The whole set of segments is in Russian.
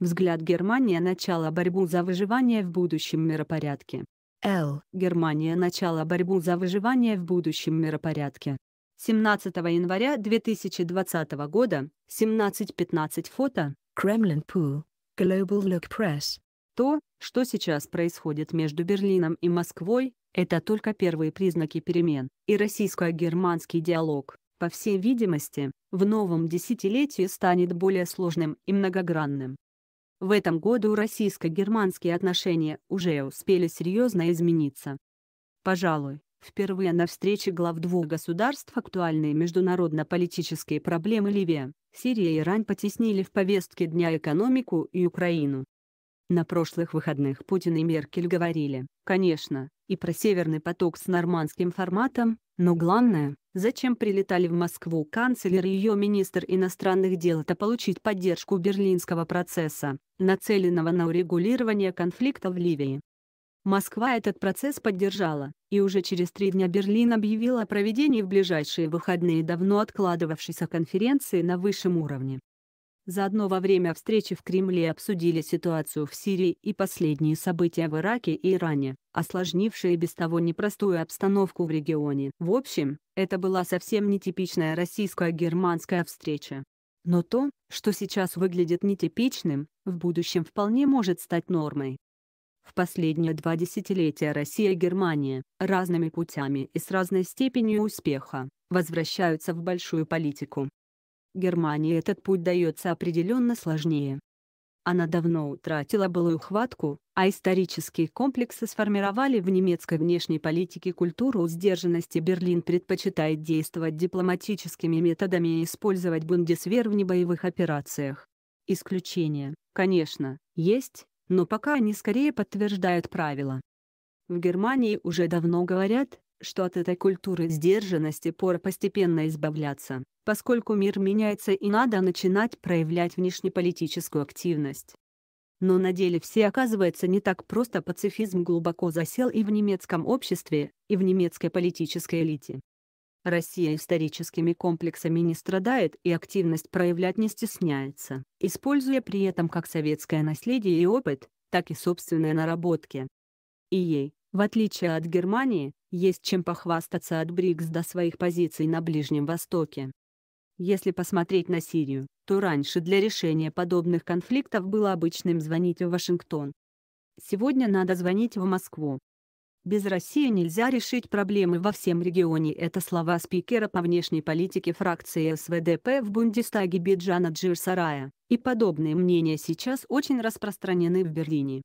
Взгляд Германия начала борьбу за выживание в будущем миропорядке. Л. Германия начала борьбу за выживание в будущем миропорядке. 17 января 2020 года, 17.15 фото, Кремлин Pool, Global Look Press. То, что сейчас происходит между Берлином и Москвой, это только первые признаки перемен, и российско-германский диалог, по всей видимости, в новом десятилетии станет более сложным и многогранным. В этом году российско-германские отношения уже успели серьезно измениться. Пожалуй, впервые на встрече глав двух государств актуальные международно-политические проблемы Ливия, Сирия и Иран потеснили в повестке дня экономику и Украину. На прошлых выходных Путин и Меркель говорили, конечно, и про «Северный поток» с нормандским форматом, но главное, зачем прилетали в Москву канцлер и ее министр иностранных дел это получить поддержку берлинского процесса, нацеленного на урегулирование конфликта в Ливии. Москва этот процесс поддержала, и уже через три дня Берлин объявил о проведении в ближайшие выходные давно откладывавшейся конференции на высшем уровне. Заодно во время встречи в Кремле обсудили ситуацию в Сирии и последние события в Ираке и Иране, осложнившие без того непростую обстановку в регионе. В общем, это была совсем нетипичная российско-германская встреча. Но то, что сейчас выглядит нетипичным, в будущем вполне может стать нормой. В последние два десятилетия Россия и Германия, разными путями и с разной степенью успеха, возвращаются в большую политику, Германии этот путь дается определенно сложнее. Она давно утратила былую хватку, а исторические комплексы сформировали в немецкой внешней политике культуру сдержанности Берлин предпочитает действовать дипломатическими методами и использовать бундесвер в небоевых операциях. Исключения, конечно, есть, но пока они скорее подтверждают правила. В Германии уже давно говорят, что от этой культуры сдержанности пора постепенно избавляться, поскольку мир меняется и надо начинать проявлять внешнеполитическую активность. Но на деле все оказывается не так просто пацифизм глубоко засел и в немецком обществе, и в немецкой политической элите. Россия историческими комплексами не страдает и активность проявлять не стесняется, используя при этом как советское наследие и опыт, так и собственные наработки. И ей, в отличие от Германии, есть чем похвастаться от БРИКС до своих позиций на Ближнем Востоке. Если посмотреть на Сирию, то раньше для решения подобных конфликтов было обычным звонить в Вашингтон. Сегодня надо звонить в Москву. Без России нельзя решить проблемы во всем регионе. Это слова спикера по внешней политике фракции СВДП в Бундестаге Биджана Джирсарая, и подобные мнения сейчас очень распространены в Берлине.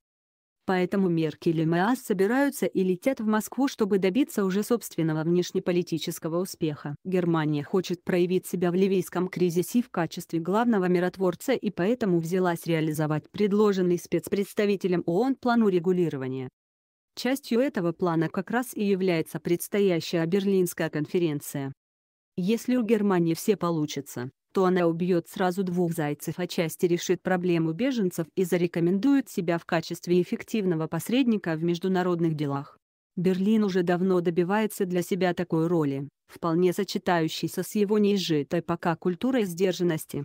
Поэтому Меркель и Маас собираются и летят в Москву, чтобы добиться уже собственного внешнеполитического успеха. Германия хочет проявить себя в ливийском кризисе в качестве главного миротворца и поэтому взялась реализовать предложенный спецпредставителем ООН план урегулирования. Частью этого плана как раз и является предстоящая Берлинская конференция. Если у Германии все получится, то она убьет сразу двух зайцев, а части решит проблему беженцев и зарекомендует себя в качестве эффективного посредника в международных делах. Берлин уже давно добивается для себя такой роли, вполне сочетающейся с его неизжитой пока культурой сдержанности.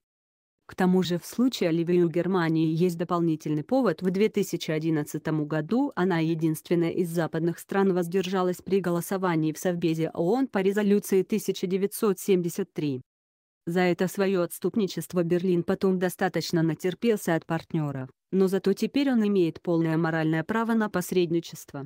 К тому же в случае Оливии у Германии есть дополнительный повод. В 2011 году она единственная из западных стран воздержалась при голосовании в Совбезе ООН по резолюции 1973 за это свое отступничество Берлин потом достаточно натерпелся от партнера, но зато теперь он имеет полное моральное право на посредничество.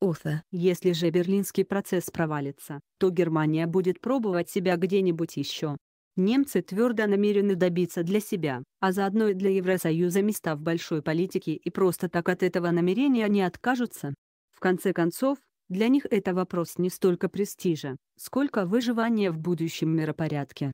Офа. Если же берлинский процесс провалится, то Германия будет пробовать себя где-нибудь еще. Немцы твердо намерены добиться для себя, а заодно и для Евросоюза места в большой политике и просто так от этого намерения не откажутся. В конце концов, для них это вопрос не столько престижа, сколько выживания в будущем миропорядке.